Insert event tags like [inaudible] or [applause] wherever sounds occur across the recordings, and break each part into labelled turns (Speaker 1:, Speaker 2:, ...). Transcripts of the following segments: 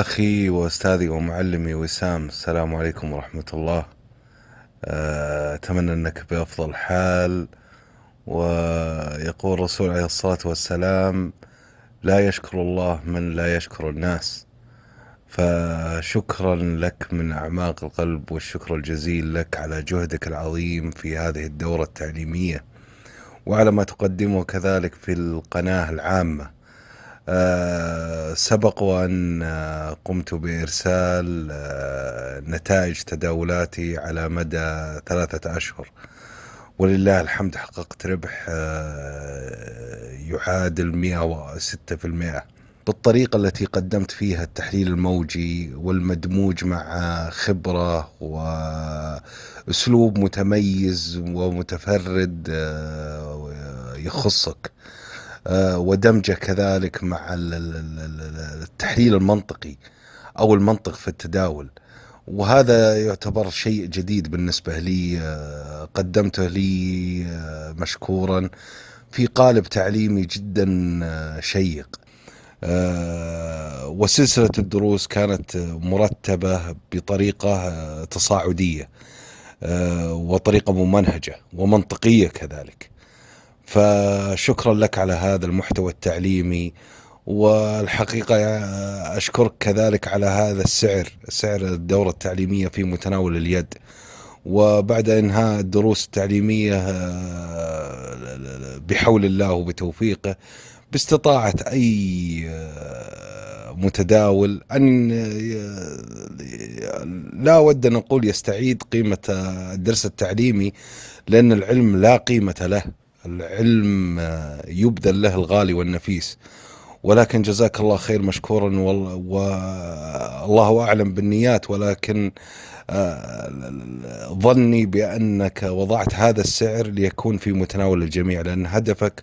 Speaker 1: أخي وأستاذي ومعلمي وسام السلام عليكم ورحمة الله آه، أتمنى أنك بأفضل حال ويقول الرسول عليه الصلاة والسلام لا يشكر الله من لا يشكر الناس فشكرا لك من أعماق القلب والشكر الجزيل لك على جهدك العظيم في هذه الدورة التعليمية وعلى ما تقدمه كذلك في القناة العامة آه، سبق وأن آه، قمت بإرسال آه، نتائج تداولاتي على مدى ثلاثة أشهر ولله الحمد حققت ربح يعادل 106% بالطريقة التي قدمت فيها التحليل الموجي والمدموج مع خبرة وأسلوب متميز ومتفرد يخصك آه، ودمجه كذلك مع التحليل المنطقي او المنطق في التداول وهذا يعتبر شيء جديد بالنسبة لي آه، قدمته لي آه، مشكورا في قالب تعليمي جدا شيق وسلسلة الدروس كانت مرتبة بطريقة تصاعدية وطريقة ممنهجة ومنطقية كذلك فشكرا لك على هذا المحتوى التعليمي والحقيقة أشكرك كذلك على هذا السعر سعر الدورة التعليمية في متناول اليد وبعد إنهاء الدروس التعليمية آه، بحول الله وبتوفيقه باستطاعة أي آه، متداول أن آه، لا أود أن أقول يستعيد قيمة الدرس التعليمي لأن العلم لا قيمة له العلم آه، يبذل له الغالي والنفيس ولكن جزاك الله خير مشكورا والله اعلم بالنيات ولكن آه، ظني بانك وضعت هذا السعر ليكون في متناول الجميع لان هدفك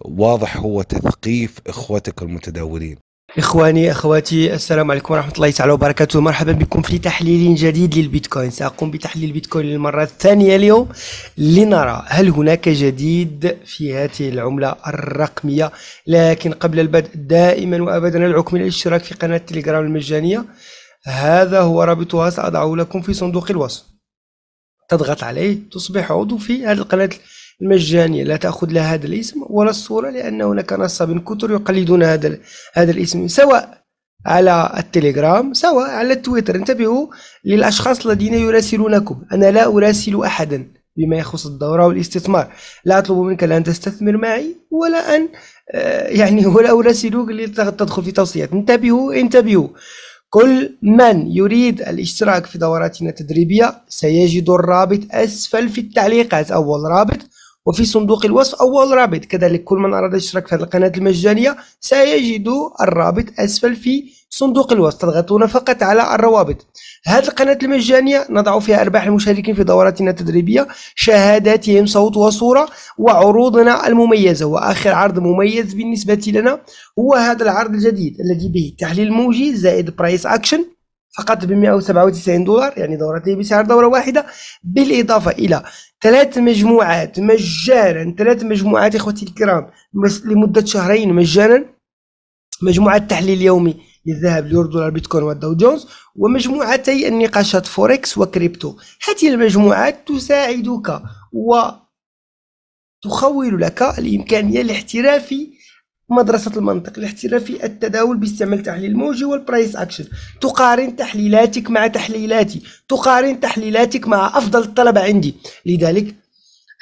Speaker 1: واضح هو تثقيف اخوتك المتداولين
Speaker 2: إخواني أخواتي السلام عليكم ورحمة الله تعالى وبركاته مرحبا بكم في تحليل جديد للبيتكوين سأقوم بتحليل البيتكوين للمرة الثانية اليوم لنرى هل هناك جديد في هذه العملة الرقمية لكن قبل البدء دائما وأبدا العكم الاشتراك في قناة التليجرام المجانية هذا هو رابطها سأضعه لكم في صندوق الوصف تضغط عليه تصبح عضو في هذه القناة المجانية لا تأخذ لها هذا الاسم ولا الصورة لأن هناك من كثر يقلدون هذا هذا الاسم سواء على التليجرام سواء على التويتر انتبهوا للأشخاص الذين يراسلونكم أنا لا أراسل أحدا بما يخص الدورة والاستثمار لا أطلب منك لا أن تستثمر معي ولا أن آه، يعني [laughs] ولا أراسلك لتدخل في توصيات انتبهوا انتبهوا كل من يريد الاشتراك في دوراتنا التدريبية سيجد الرابط أسفل في التعليقات أول رابط وفي صندوق الوصف أول رابط كذلك كل من أراد الاشتراك في هذه القناة المجانية سيجد الرابط أسفل في صندوق الوصف تضغطون فقط على الروابط هذه القناة المجانية نضع فيها أرباح المشاركين في دوراتنا التدريبية شهاداتهم صوت وصورة وعروضنا المميزة وآخر عرض مميز بالنسبة لنا هو هذا العرض الجديد الذي به تحليل موجي زائد برايس أكشن فقط ب 197 دولار يعني دورتين بسعر دورة واحدة بالإضافة إلى ثلاث مجموعات مجانا ثلاث مجموعات إخوتي الكرام لمدة شهرين مجانا مجموعة تحليل يومي للذهب اليورو دولار بيتكوين والداو جونز ومجموعتي النقاشات فوركس وكريبتو هذه المجموعات تساعدك و تخول لك الإمكانية الاحترافي مدرسة المنطق الاحترافي التداول باستعمال تحليل الموجي والبرايس أكشن تقارن تحليلاتك مع تحليلاتي تقارن تحليلاتك مع أفضل الطلبة عندي لذلك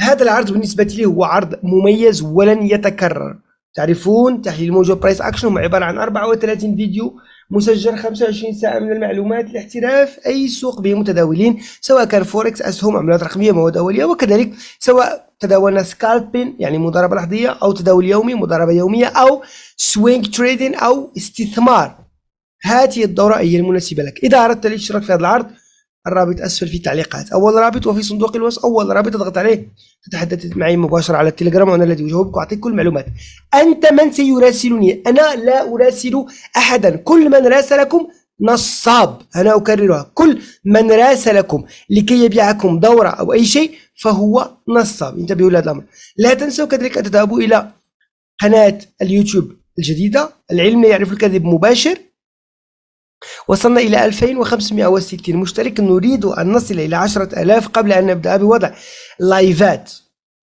Speaker 2: هذا العرض بالنسبة لي هو عرض مميز ولن يتكرر تعرفون تحليل الموجي والبرايس أكشن هم عبارة عن 34 فيديو مسجل 25 ساعة من المعلومات لاحتراف أي سوق بمتداولين سواء كان فوركس أسهم عملات رقمية مواد أولية وكذلك سواء تداولنا سكالبين يعني مضاربة لحظية أو تداول يومي مضاربة يومية أو سوينج تريدين أو استثمار هاتي الدورة هي المناسبة لك إذا أردت الاشتراك في هذا العرض الرابط اسفل في تعليقات اول رابط وفي صندوق الوصف اول رابط اضغط عليه تتحدث معي مباشره على التليجرام وانا الذي اجاوبك واعطيك كل المعلومات انت من سيراسلني انا لا اراسل احدا كل من راسلكم نصاب انا اكررها كل من راسلكم لكي يبيعكم دوره او اي شيء فهو نصاب انتبهوا لهذا الامر لا تنسوا كذلك ان تذهبوا الى قناه اليوتيوب الجديده العلم يعرف الكذب مباشر وصلنا إلى 2560 مشترك نريد أن نصل إلى 10000 قبل أن نبدأ بوضع لايفات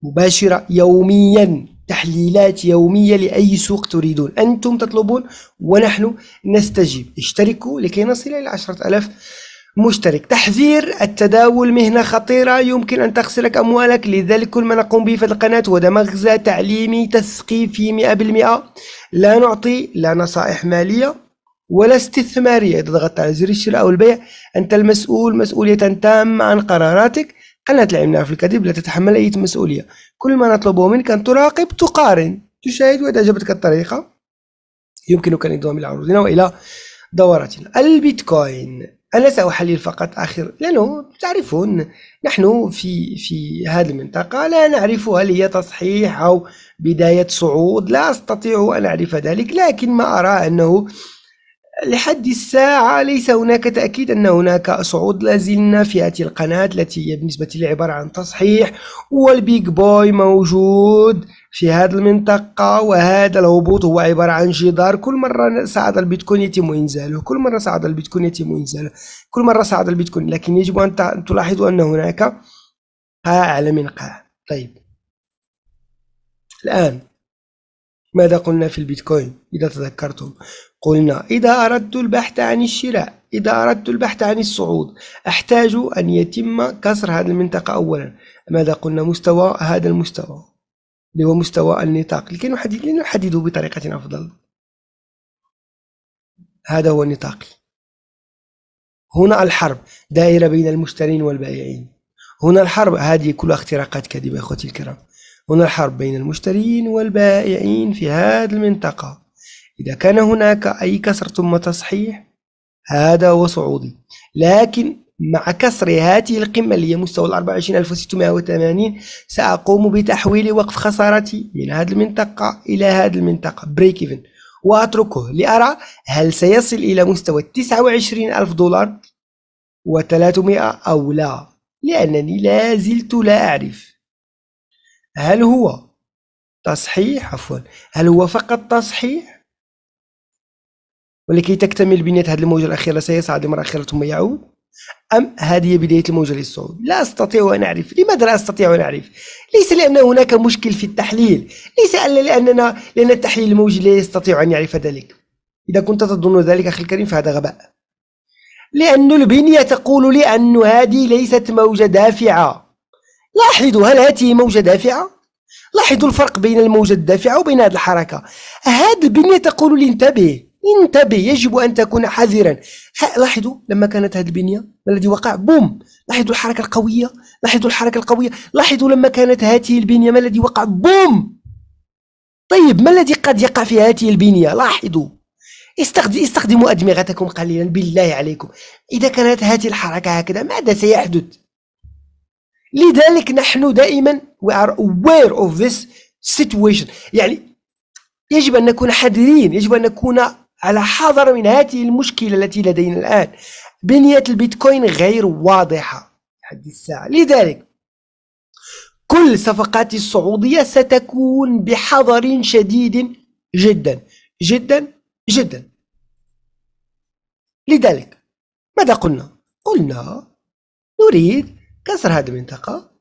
Speaker 2: مباشرة يوميا تحليلات يومية لأي سوق تريدون أنتم تطلبون ونحن نستجيب اشتركوا لكي نصل إلى 10000 مشترك تحذير التداول مهنة خطيرة يمكن أن تخسرك أموالك لذلك كل ما نقوم به في القناة هو مغزى تعليمي تثقيفي 100% لا نعطي لا نصائح مالية ولا استثمارية إذا ضغطت على زر الشراء أو البيع أنت المسؤول مسؤولية تامة عن قراراتك قناة العملاء في الكذب لا تتحمل أي مسؤولية كل ما نطلبه منك أن تراقب تقارن تشاهد وإذا عجبتك الطريقة يمكنك الانضمام إلى عروضنا وإلى دوراتنا البيتكوين أنا سأحلل فقط آخر لأنه تعرفون نحن في في هذه المنطقة لا نعرف هل هي تصحيح أو بداية صعود لا أستطيع أن أعرف ذلك لكن ما أرى أنه لحد الساعة ليس هناك تأكيد أن هناك صعود لازلنا في هذه القناة التي هي بالنسبة لي عبارة عن تصحيح والبيج بوي موجود في هذه المنطقة وهذا الهبوط هو عبارة عن جدار كل مرة صعد البيتكوين يتم إنزاله كل مرة صعد البيتكوين يتم إنزاله كل مرة صعد البيتكوين لكن يجب أن تلاحظوا أن هناك قاع أعلى من قاع طيب الآن ماذا قلنا في البيتكوين إذا تذكرتم قلنا إذا أردت البحث عن الشراء إذا أردت البحث عن الصعود أحتاج أن يتم كسر هذه المنطقة أولا ماذا قلنا مستوى هذا المستوى
Speaker 3: اللي هو مستوى النطاق لكي نحدد نحدده بطريقة أفضل هذا هو النطاق هنا الحرب دائرة بين المشترين
Speaker 2: والبائعين هنا الحرب هذه كلها اختراقات كاذبة أخوتي الكرام هنا الحرب بين المشترين والبائعين في هذه المنطقة إذا كان هناك أي كسر ثم تصحيح هذا هو صعودي لكن مع كسر هذه القمة اللي هي مستوى ال 24680 سأقوم بتحويل وقف خسارتي من هذه المنطقة إلى هذه المنطقة بريك إيفن وأتركه لأرى هل سيصل إلى مستوى 29000 دولار و300 أو
Speaker 3: لا لأنني لا زلت لا أعرف هل هو تصحيح عفوا هل هو فقط تصحيح
Speaker 2: ولكي تكتمل بنيه هذه الموجه الاخيره سيصعد لمره اخيره ثم يعود ام هذه بدايه الموجه للصعود لا استطيع ان اعرف لماذا لا استطيع ان اعرف ليس لان هناك مشكل في التحليل ليس لاننا لان التحليل الموجي لا يستطيع ان يعرف ذلك اذا كنت تظن ذلك اخي الكريم فهذا غباء لأن البنية تقول لي أن هذه ليست موجة دافعة لاحظوا هل هذه موجة دافعة؟ لاحظوا الفرق بين الموجة الدافعة وبين هذه الحركة هذه البنية تقول لي انتبه انتبه يجب أن تكون حذرا لاحظوا لما كانت هذه البنية ما الذي وقع بوم لاحظوا الحركة القوية لاحظوا الحركة القوية لاحظوا لما كانت هذه البنية ما الذي وقع بوم طيب ما الذي قد يقع في هذه البنية لاحظوا استخدم استخدموا أدمغتكم قليلا بالله عليكم إذا كانت هذه الحركة هكذا ماذا سيحدث لذلك نحن دائما we are aware of this situation يعني يجب أن نكون حذرين يجب أن نكون على حذر من هذه المشكلة التي لدينا الآن بنية البيتكوين غير واضحة
Speaker 3: لحد الساعة
Speaker 2: لذلك كل صفقات السعودية ستكون بحذر شديد جدا جدا جدا لذلك ماذا قلنا؟ قلنا نريد كسر هذه المنطقة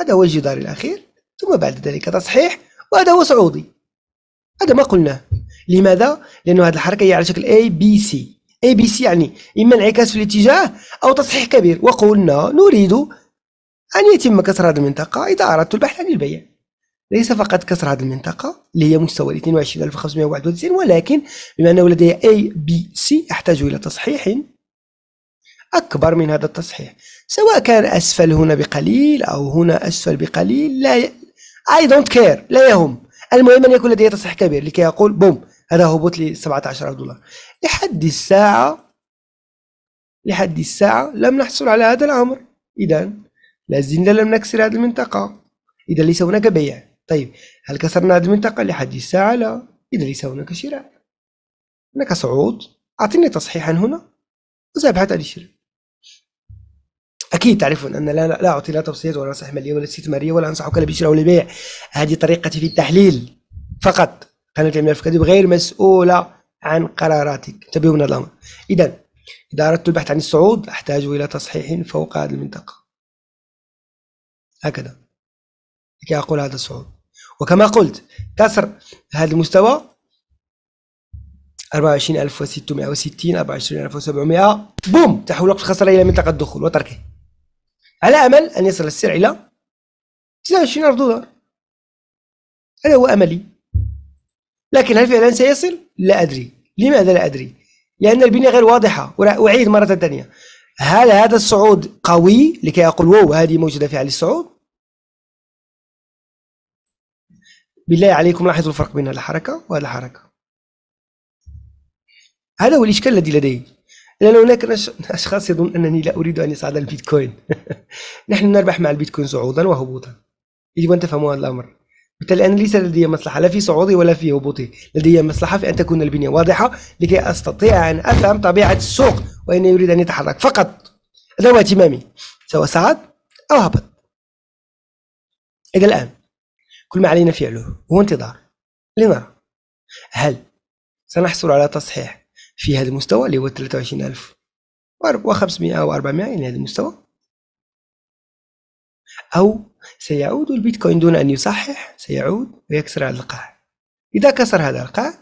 Speaker 2: هذا هو الجدار الأخير ثم بعد ذلك تصحيح وهذا هو صعودي هذا ما قلناه لماذا لان هذه الحركه هي على شكل اي بي سي اي بي سي يعني اما انعكاس في الاتجاه او تصحيح كبير وقلنا نريد ان يتم كسر هذه المنطقه اذا اردت البحث عن البيع ليس فقط كسر هذه المنطقه اللي هي مستوى 22591 ولكن بما انه لدي اي بي سي احتاج الى تصحيح أكبر من هذا التصحيح سواء كان أسفل هنا بقليل أو هنا أسفل بقليل لا ي... I don't care لا يهم المهم أن يكون لدي تصحيح كبير لكي أقول بوم هذا هبوط ل 17000 دولار لحد الساعه لحد الساعه لم نحصل على هذا الامر اذا لازلنا لم نكسر هذه المنطقه اذا ليس هناك بيع طيب هل كسرنا هذه المنطقه لحد الساعه لا اذا ليس هناك شراء هناك صعود اعطني تصحيحا هنا وسابحث عن الشراء اكيد تعرفون ان لا لا اعطي لا توصيات ولا نصائح ماليه ولا استثماريه ولا انصحك لا بالشراء ولا البيع هذه طريقتي في التحليل فقط قناه الجمعيه الافريقيه غير مسؤوله عن قراراتك انتبهوا من هذا الامر اذا اذا اردت البحث عن الصعود احتاج الى تصحيح فوق هذه
Speaker 3: المنطقه هكذا لكي اقول هذا الصعود وكما قلت كسر هذا المستوى
Speaker 2: 24660 24700 بوم تحول وقت الخسارة إلى منطقة الدخول وتركه
Speaker 3: على أمل أن يصل السعر إلى 29000 دولار هذا هو أملي لكن هل فعلا سيصل؟ لا أدري لماذا لا أدري؟ لأن البنية غير واضحة أعيد مرة ثانية هل هذا الصعود قوي لكي أقول واو هذه موجودة في علي الصعود؟ بالله عليكم لاحظوا الفرق بين هذه الحركة وهذه الحركة
Speaker 2: هذا هو الإشكال الذي لدي لأن هناك أشخاص يظن أنني لا أريد أن يصعد البيتكوين [laughs] نحن نربح مع البيتكوين صعودا وهبوطا يجب أن تفهموا هذا الأمر بالتالي أنا ليس لدي مصلحة لا في صعودي ولا في هبوطي لدي مصلحة في أن تكون البنية واضحة لكي أستطيع أن أفهم طبيعة السوق وان يريد أن يتحرك فقط هذا هو اهتمامي
Speaker 3: سواء صعد أو هبط اذا الآن كل ما علينا فعله هو انتظار لنرى هل سنحصل على تصحيح
Speaker 2: في هذا المستوى اللي هو 23000 و500 و400 يعني هذا المستوى
Speaker 3: أو سيعود البيتكوين دون أن يصحح سيعود ويكسر هذا القاع إذا كسر هذا القاع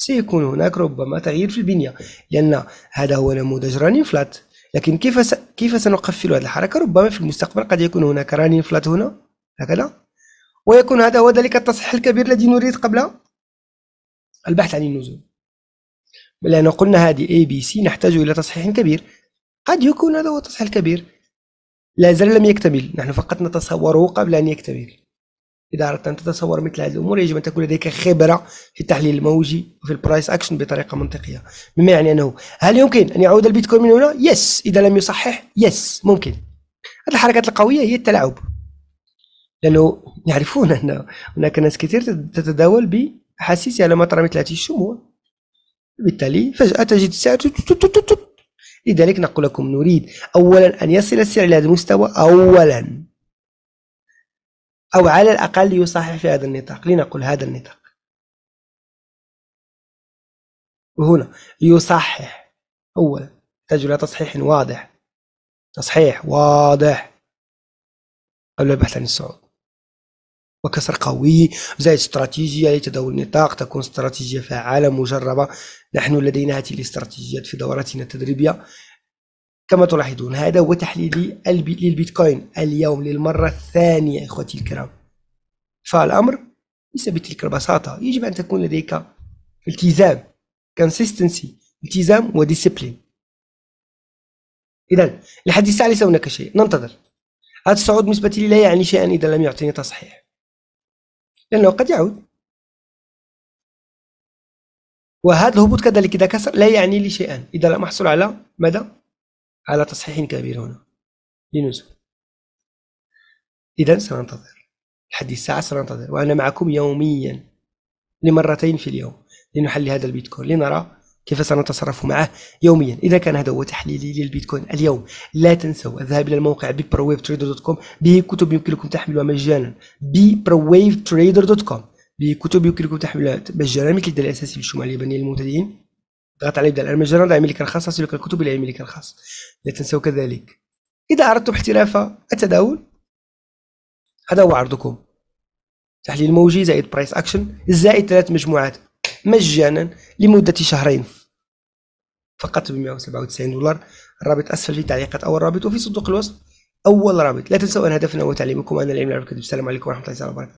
Speaker 3: سيكون
Speaker 2: هناك ربما تغيير في البنية لأن هذا هو نموذج راني فلات لكن كيف س... كيف سنقفل هذه الحركة ربما في المستقبل قد يكون هناك راني فلات هنا هكذا ويكون هذا هو ذلك التصحيح الكبير الذي نريد قبل البحث عن النزول لأن قلنا هذه A B C نحتاج إلى تصحيح كبير قد يكون هذا هو التصحيح الكبير لا زال لم يكتمل نحن فقط نتصوره قبل أن يكتمل إذا أردت أن تتصور مثل هذه الأمور يجب أن تكون لديك خبرة في التحليل الموجي وفي البرايس أكشن بطريقة منطقية بما يعني أنه هل يمكن أن يعود البيتكوين من هنا؟ يس إذا لم يصحح يس ممكن هذه الحركات القوية هي التلاعب لأنه يعرفون أن هناك ناس كثير تتداول بأحاسيسها لما ترى مثل هذه الشموع بالتالي فجأة تجد السعر لذلك نقول لكم نريد
Speaker 3: أولا أن يصل السعر إلى هذا المستوى أولا أو على الأقل يصحح في هذا النطاق لنقل هذا النطاق وهنا يصحح أولا يحتاج إلى تصحيح واضح تصحيح واضح قبل البحث عن الصعود
Speaker 2: وكسر قوي زائد استراتيجية لتداول النطاق تكون استراتيجية فعالة مجربة نحن لدينا هذه الاستراتيجيات في دوراتنا التدريبية كما تلاحظون هذا هو تحليلي للبيتكوين اليوم للمرة الثانية إخوتي الكرام
Speaker 3: فالأمر ليس بتلك البساطة يجب أن تكون لديك التزام consistency التزام وديسيبلين إذا لحد الساعة ليس هناك شيء ننتظر هذا الصعود بالنسبة لي لا يعني شيئا إذا لم يعطيني تصحيح لأنه قد يعود وهذا الهبوط كذلك إذا كسر لا يعني لي شيئا إذا لم أحصل على ماذا؟ على تصحيح كبير
Speaker 2: هنا لنزول إذا سننتظر لحد الساعة سننتظر وأنا معكم يوميا لمرتين في اليوم لنحل هذا البيتكوين لنرى كيف سنتصرف معه يوميا إذا كان هذا هو تحليلي للبيتكوين اليوم لا تنسوا الذهاب إلى الموقع بيبرويفتريدر تريدر دوت كوم به كتب يمكنكم تحملها مجانا بيبرويفتريدر تريدر دوت كوم بكتب يمكنكم تحميلها تحويلات بس جرامي كده الاساسي للشمال اليابانية للمبتدئين ضغط على يبدا المجرى لا لك الخاص أسلك الكتب الى يملك الخاص لا تنسوا كذلك إذا أردتم احتراف التداول هذا هو عرضكم تحليل موجي زائد برايس أكشن زائد ثلاث مجموعات مجانا لمدة شهرين فقط ب 197 دولار الرابط أسفل في التعليقات أو
Speaker 3: الرابط وفي صندوق الوصف أول رابط لا تنسوا أن هدفنا هو تعليمكم أن العلم العربي السلام عليكم ورحمة الله وبركاته